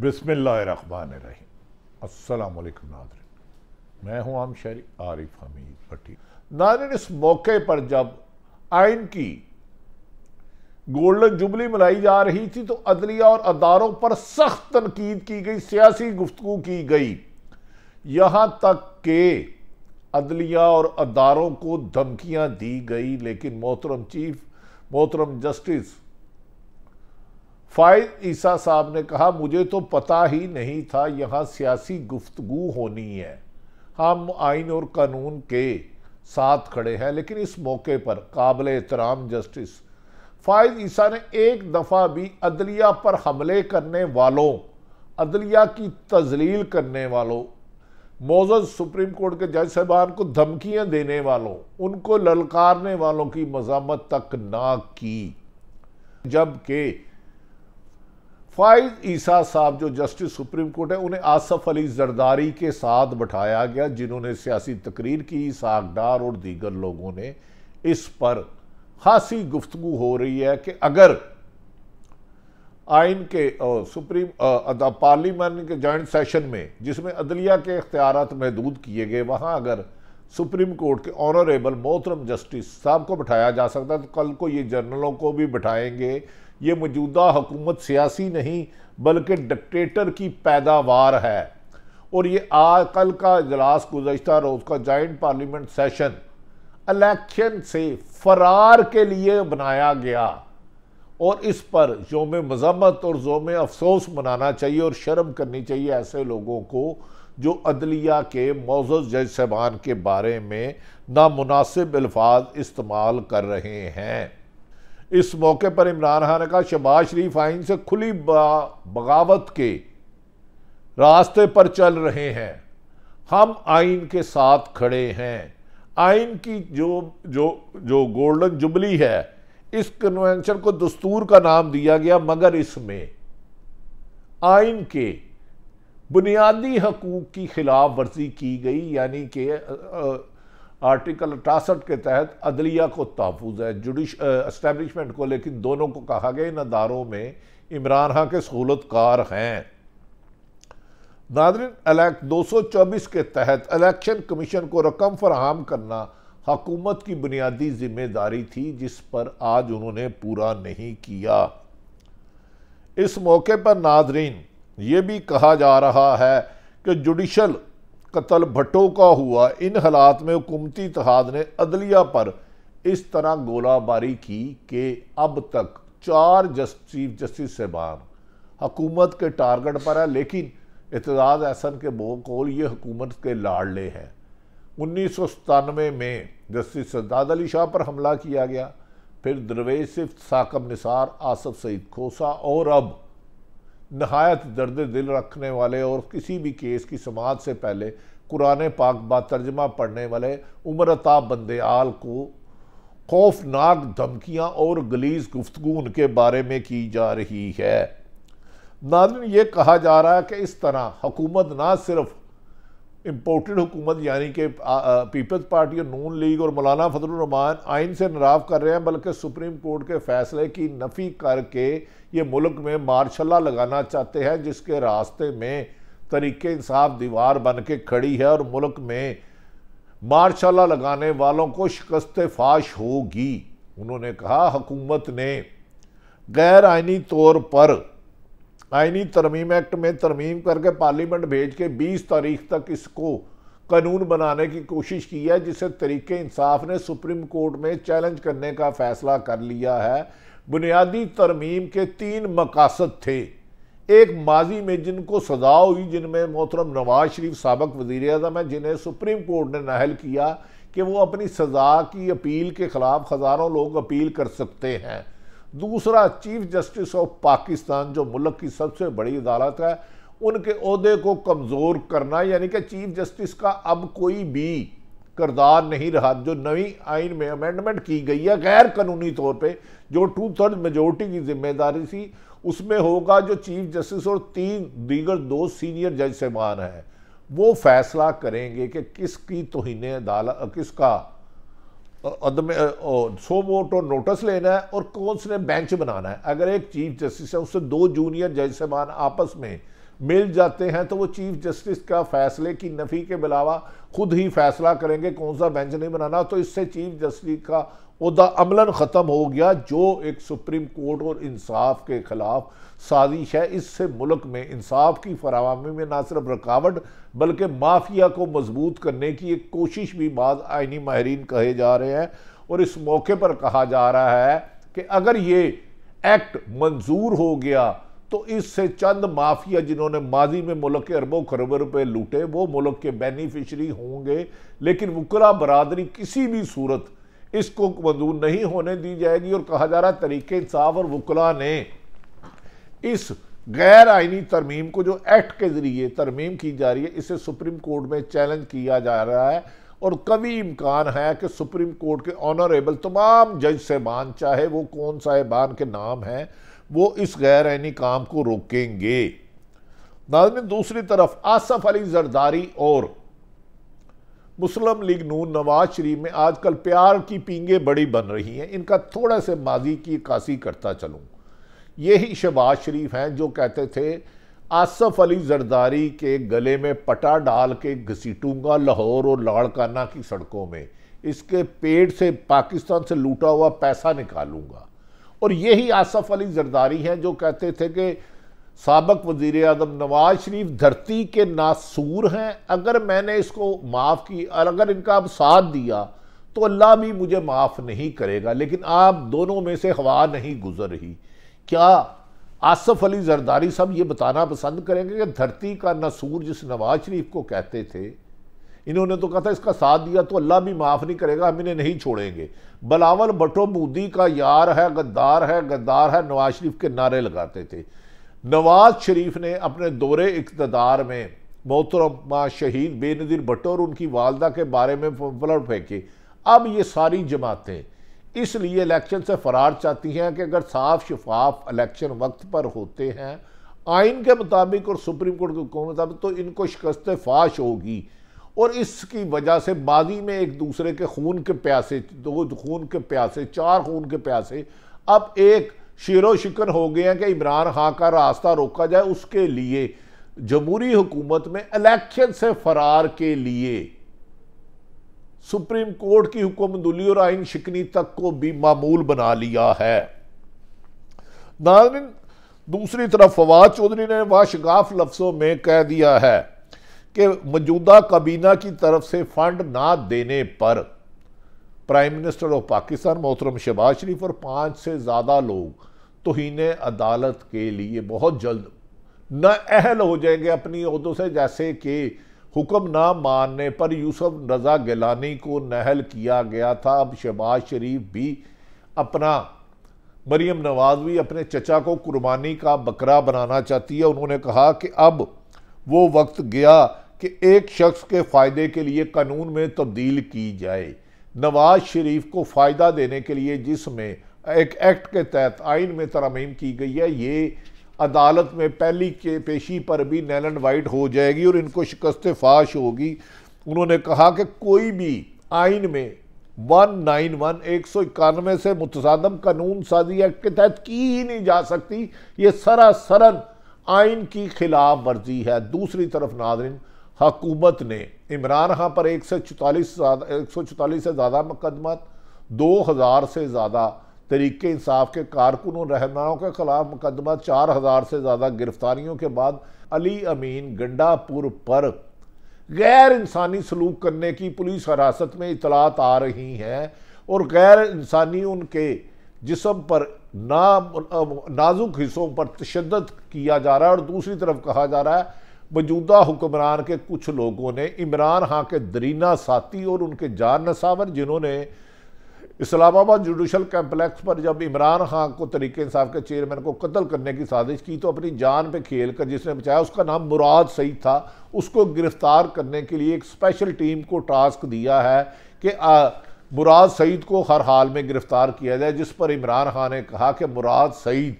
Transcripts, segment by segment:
बसमान रही अस्सलाम नादरन मैं हूं आम शहरी आरिफ हमीद भट्टी नादरन इस मौके पर जब आइन की गोल्डन जुबली मनाई जा रही थी तो अदलिया और अदारों पर सख्त तनकीद की गई सियासी गुफ्तु की गई यहाँ तक के अदलिया और अदारों को धमकियाँ दी गई लेकिन मोहतरम चीफ मोहतरम जस्टिस फ़ायद ईसा साहब ने कहा मुझे तो पता ही नहीं था यहाँ सियासी गुफ्तगु होनी है हम आइन और कानून के साथ खड़े हैं लेकिन इस मौके पर काबिल एहतराम जस्टिस फ़ायद ईसा ने एक दफ़ा भी अदलिया पर हमले करने वालों अदलिया की तजलील करने वालों मोजद सुप्रीम कोर्ट के जज साहबान को धमकियां देने वालों उनको ललकारने वालों की मजामत तक ना की जबकि फाइज ईसा साहब जो जस्टिस सुप्रीम कोर्ट है उन्हें आसफ अली जरदारी के साथ बैठाया गया जिन्होंने सियासी तकरीर की सागडार और दीगर लोगों ने इस पर खासी गुफ्तु हो रही है कि अगर आइन के सुप्रीम पार्लियामेंट के जॉइंट सेशन में जिसमें अदलिया के अख्तियार महदूद किए गए वहाँ अगर सुप्रीम कोर्ट के ऑनरेबल मोहतरम जस्टिस साहब को बैठाया जा सकता है तो कल को ये जनरलों को भी बैठाएंगे ये मौजूदा हुकूमत सियासी नहीं बल्कि डिक्टेटर की पैदावार है और ये आज कल का इजलास गुजशत रोज़ का जॉइंट पार्लियामेंट सेशन इलेक्शन से फरार के लिए बनाया गया और इस पर योम मजम्मत और योम अफसोस मनाना चाहिए और शर्म करनी चाहिए ऐसे लोगों को जो अदलिया के मोज़ जज साहबान के बारे में नामनासिब अल्फाज इस्तेमाल कर रहे हैं इस मौके पर इमरान खान ने कहा शबाज शरीफ आइन से खुली बगावत के रास्ते पर चल रहे हैं हम आइन के साथ खड़े हैं आइन की जो जो जो गोल्डन जुबली है इस कन्वेंशन को दस्तूर का नाम दिया गया मगर इसमें आइन के बुनियादी हकूक़ की खिलाफ वर्जी की गई यानी कि आर्टिकल अठासठ के तहत अदलिया को तहफ़ है जुडिश इस्टेबलिशमेंट को लेकिन दोनों को कहा गया इन अदारों में इमरान खां के सहूलतकार हैं नादरिन अलैक्ट दो सौ चौबीस के तहत इलेक्शन कमीशन को रकम फरहम करना हकूमत की बुनियादी जिम्मेदारी थी जिस पर आज उन्होंने पूरा नहीं किया इस मौके पर नादरीन ये भी कहा जा रहा है कि जुडिशल कत्ल भट्टो का हुआ इन हालात में हुकूमती इतिहाद ने अदलिया पर इस तरह गोलाबारी की कि अब तक चार जस चीफ जस्टिस साहबान हकूमत के टारगेट पर है लेकिन एतजाज़ एहसन के बो कोल ये हकूमत के लाडले हैं उन्नीस सौ सतानवे में जस्टिस सद्दाद अली शाह पर हमला किया गया फिर दरवेज सिफ साकब निसार आसफ सईद खोसा और अब नहायत दर्द दिल रखने वाले और किसी भी केस की समाज से पहले कुरान पाक तर्जमा पढ़ने वाले उम्रता अता को खौफनाक धमकियाँ और गलीज गुफ्तु उनके बारे में की जा रही है नादिन ये कहा जा रहा है कि इस तरह हुकूमत ना सिर्फ इम्पोर्टेड हुकूमत यानी कि पीपल्स पार्टी और नून लीग और मौलाना फजलरहमान आइन से नराफ कर रहे हैं बल्कि सुप्रीम कोर्ट के फैसले की नफ़ी करके ये मुल्क में मार्शला लगाना चाहते हैं जिसके रास्ते में तरीके इंसाफ दीवार बन के खड़ी है और मुल्क में मार्शाला लगाने वालों को शिकस्त फाश होगी उन्होंने कहा हुकूमत ने गैर आइनी तौर पर आइनी तरमीम एक्ट में तरमीम करके पार्लियामेंट भेज के बीस तारीख तक इसको कानून बनाने की कोशिश की है जिसे तरीके इंसाफ ने सुप्रीम कोर्ट में चैलेंज करने का फैसला कर लिया है बुनियादी तरमीम के तीन मकासद थे एक माजी में जिनको सजा हुई जिनमें मोहतरम नवाज शरीफ सबक वज़ी अजम है जिन्हें सुप्रीम कोर्ट ने नाहल किया कि वो अपनी सज़ा की अपील के ख़िलाफ़ हज़ारों लोग अपील कर सकते हैं दूसरा चीफ जस्टिस ऑफ पाकिस्तान जो मुल्क की सबसे बड़ी अदालत है उनके अहदे को कमज़ोर करना यानी कि चीफ जस्टिस का अब कोई भी करदार नहीं रहा जो नई आइन में अमेंडमेंट की गई है गैर कानूनी तौर पे जो टू थर्ड मेजोरिटी की जिम्मेदारी थी उसमें होगा जो चीफ जस्टिस और तीन दीगर दो सीनियर जज से हैं वो फैसला करेंगे कि किसकी तोहन अदालत किसका तो सो मोटो नोटिस तो लेना है और कौन से बेंच बनाना है अगर एक चीफ जस्टिस है उससे दो जूनियर जज समान आपस में मिल जाते हैं तो वो चीफ जस्टिस का फैसले की नफ़ी के अलावा खुद ही फैसला करेंगे कौन सा बेंच नहीं बनाना तो इससे चीफ जस्टिस का अमलन ख़त्म हो गया जो एक सुप्रीम कोर्ट और इंसाफ के ख़िलाफ़ साजिश है इससे मुल्क में इंसाफ की फरावामी में ना सिर्फ रुकावट बल्कि माफिया को मजबूत करने की एक कोशिश भी बाद आइनी माहरीन कहे जा रहे हैं और इस मौके पर कहा जा रहा है कि अगर ये एक्ट मंजूर हो गया तो इससे चंद माफिया जिन्होंने माजी में मुल्क के अरबों खरबों रुपये लूटे वो मुल्क के बेनिफिशरी होंगे लेकिन वकरा बरदरी किसी भी सूरत इसको मंजूर नहीं होने दी जाएगी और कहा जा रहा तरीके इंसाफ और वकला ने इस गैर आइनी तरमीम को जो एक्ट के ज़रिए तरमीम की जा रही है इसे सुप्रीम कोर्ट में चैलेंज किया जा रहा है और कभी इम्कान है कि सुप्रीम कोर्ट के ऑनरेबल तमाम जज साहबान चाहे वो कौन साहेबान के नाम हैं वो इस गैर आइनी काम को रोकेंगे दूसरी तरफ आसफ अली जरदारी और मुस्लिम लीग नून नवाज शरीफ में आजकल प्यार की पींगे बड़ी बन रही हैं इनका थोड़ा से माजी की कासी करता चलूँ यही शहबाज शरीफ हैं जो कहते थे आसफ अली जरदारी के गले में पटा डाल के घसीटूंगा लाहौर और लाड़काना की सड़कों में इसके पेट से पाकिस्तान से लूटा हुआ पैसा निकालूंगा और यही आसफ अली जरदारी हैं जो कहते थे कि सबक वजीर अजम नवाज शरीफ धरती के नासूर हैं अगर मैंने इसको माफ़ की और अगर इनका अब साथ दिया तो अल्लाह भी मुझे माफ़ नहीं करेगा लेकिन आप दोनों में से हवा नहीं गुजर रही क्या आसफ़ अली जरदारी साहब ये बताना पसंद करेंगे कि धरती का नसूर जिस नवाज शरीफ को कहते थे इन्होंने तो कहा था इसका साथ दिया तो अल्लाह भी माफ़ नहीं करेगा हम इन्हें नहीं छोड़ेंगे बलावल भट्टो बूदी का यार है गद्दार है गद्दार है नवाज शरीफ के नारे लगाते थे नवाज शरीफ ने अपने दौरे इकतदार में मोहतरमा शहीद बेनदीर भट्टो और उनकी वालदा के बारे में पलट फेंके अब ये सारी जमातें इसलिए इलेक्शन से फरार चाहती हैं कि अगर साफ शफाफ इलेक्शन वक्त पर होते हैं आइन के मुताबिक और सुप्रीम कोर्ट के मुताबिक तो इनको शिकस्त फाश होगी और इसकी वजह से बाजी में एक दूसरे के खून के प्यासे दो खून के प्यासे चार खून के प्यासे अब एक शेर शिकन हो गए हैं कि इमरान खां का रास्ता रोका जाए उसके लिए जमहूरी हुकूमत में इलेक्शन से फरार के लिए सुप्रीम कोर्ट की दुली और आइन शिकनी तक को भी मामूल बना लिया है नाजरीन दूसरी तरफ फवाद चौधरी ने वाशगाफ लफ्सों में कह दिया है कि मौजूदा काबीना की तरफ से फंड ना देने पर प्राइम मिनिस्टर ऑफ पाकिस्तान मोहतरम शहबाज शरीफ और पाँच से ज़्यादा लोग तोहन अदालत के लिए बहुत जल्द नाअहल हो जाएंगे अपनी उहदों से जैसे कि हुक्म ना मानने पर यूसुफ रज़ा गिलानी को नहल किया गया था अब शहबाज शरीफ भी अपना मरियम नवाज भी अपने चचा को कुर्बानी का बकरा बनाना चाहती है उन्होंने कहा कि अब वो वक्त गया कि एक शख्स के फ़ायदे के लिए कानून में तब्दील की जाए नवाज शरीफ को फ़ायदा देने के लिए जिसमें एक एक्ट के तहत आइन में तरमीम की गई है ये अदालत में पहली के पेशी पर भी नैल एंड वाइट हो जाएगी और इनको शिकस्त फाश होगी उन्होंने कहा कि कोई भी आइन में वन नाइन वन एक सौ इक्यानवे से मुतदम कानून साजी एक्ट के तहत की ही नहीं जा सकती ये सरासरन आइन की खिलाफ वर्जी है दूसरी तरफ नादरिन हकूमत ने इमरान खां पर एक सौ चौतालीस एक सौ चौतालीस से ज़्यादा मुकदमा दो हज़ार से ज़्यादा तरीके इंसाफ के कारकुन और रहनुमाओं के खिलाफ मुकदमा चार हज़ार से ज़्यादा गिरफ्तारियों के बाद अली अमीन गंडापुर पर गैर इंसानी सलूक करने की पुलिस हिरासत में इतलात आ रही हैं और गैर इंसानी उनके जिसम पर ना नाजुक हिस्सों पर तशद किया जा रहा है और दूसरी तरफ कहा जा रहा है मौजूदा हुक्मरान के कुछ लोगों ने इमरान खां के दरीना साथी और उनके जान नसावर जिन्होंने इस्लामाबाद जुडिशल कम्प्लेक्स पर जब इमरान खान को तरीके इंसाफ के चेयरमैन को कत्ल करने की साजिश की तो अपनी जान पे खेल कर जिसने बचाया उसका नाम मुराद सईद था उसको गिरफ्तार करने के लिए एक स्पेशल टीम को टास्क दिया है कि मुराद सईद को हर हाल में गिरफ्तार किया जाए जिस पर इमरान खान ने कहा कि मुराद सईद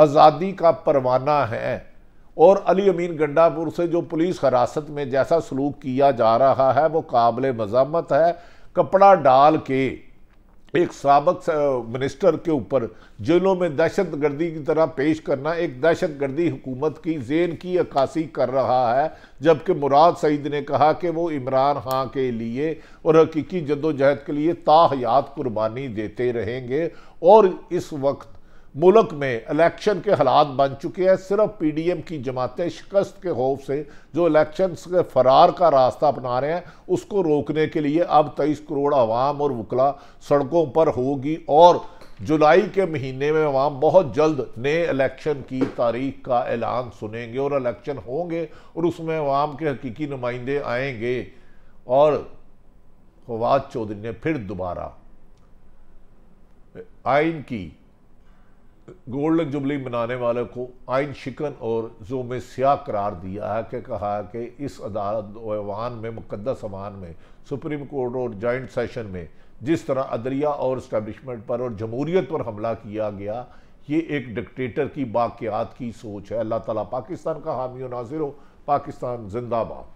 आज़ादी का परवाना है और अली अमीन गंडापुर से जो पुलिस हिरासत में जैसा सलूक किया जा रहा है वो काबिल मजम्मत है कपड़ा डाल के एक सबक मिनिस्टर के ऊपर जेलों में दहशत गर्दी की तरह पेश करना एक दहशत गर्दी हुकूमत की जेन की अक्सी कर रहा है जबकि मुराद सईद ने कहा कि वो इमरान खां के लिए और हकीकी जदोजहद के लिए ताहयात कुर्बानी देते रहेंगे और इस वक्त मुल्क में इलेक्शन के हालात बन चुके हैं सिर्फ पीडीएम की जमातें शिकस्त के खौफ से जो इलेक्शन से फरार का रास्ता अपना रहे हैं उसको रोकने के लिए अब तेईस करोड़ आवाम और वकला सड़कों पर होगी और जुलाई के महीने में वाम बहुत जल्द नए इलेक्शन की तारीख का ऐलान सुनेंगे और इलेक्शन होंगे और उसमें वाम के हकीकी नुमाइंदे आएंगे और फवाद चौधरी ने फिर दोबारा आइन की गोल्डन जुबली मनाने वाले को आइन शिकन और में स्याह करार दिया है कि कहा कि इस अदालत अवान में मुकदस अवान में सुप्रीम कोर्ट और जॉइंट सेशन में जिस तरह अदरिया और इस्टबलिशमेंट पर और जमहूरीत पर हमला किया गया ये एक डिक्टेटर की बाक़्यात की सोच है अल्लाह ताली पाकिस्तान का हामी नाजिर हो पाकिस्तान जिंदाबाद